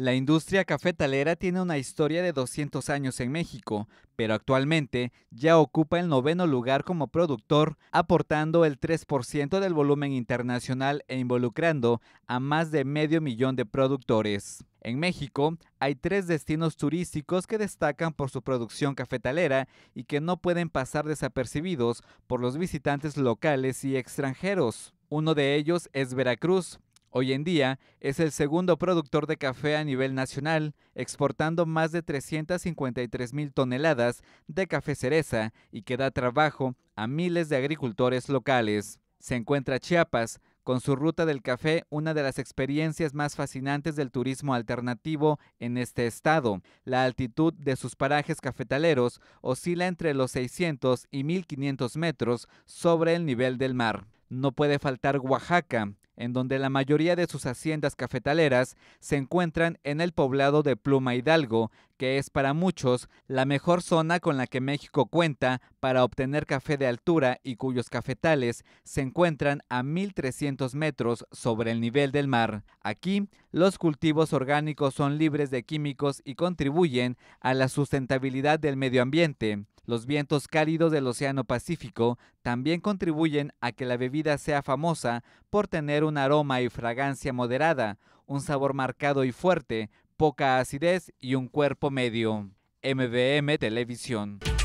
La industria cafetalera tiene una historia de 200 años en México, pero actualmente ya ocupa el noveno lugar como productor, aportando el 3% del volumen internacional e involucrando a más de medio millón de productores. En México hay tres destinos turísticos que destacan por su producción cafetalera y que no pueden pasar desapercibidos por los visitantes locales y extranjeros. Uno de ellos es Veracruz, Hoy en día es el segundo productor de café a nivel nacional, exportando más de 353 mil toneladas de café cereza y que da trabajo a miles de agricultores locales. Se encuentra Chiapas, con su ruta del café, una de las experiencias más fascinantes del turismo alternativo en este estado. La altitud de sus parajes cafetaleros oscila entre los 600 y 1500 metros sobre el nivel del mar. No puede faltar Oaxaca, en donde la mayoría de sus haciendas cafetaleras se encuentran en el poblado de Pluma Hidalgo, que es para muchos la mejor zona con la que México cuenta para obtener café de altura y cuyos cafetales se encuentran a 1.300 metros sobre el nivel del mar. Aquí, los cultivos orgánicos son libres de químicos y contribuyen a la sustentabilidad del medio ambiente. Los vientos cálidos del Océano Pacífico también contribuyen a que la bebida sea famosa por tener un aroma y fragancia moderada, un sabor marcado y fuerte, poca acidez y un cuerpo medio. MBM Televisión.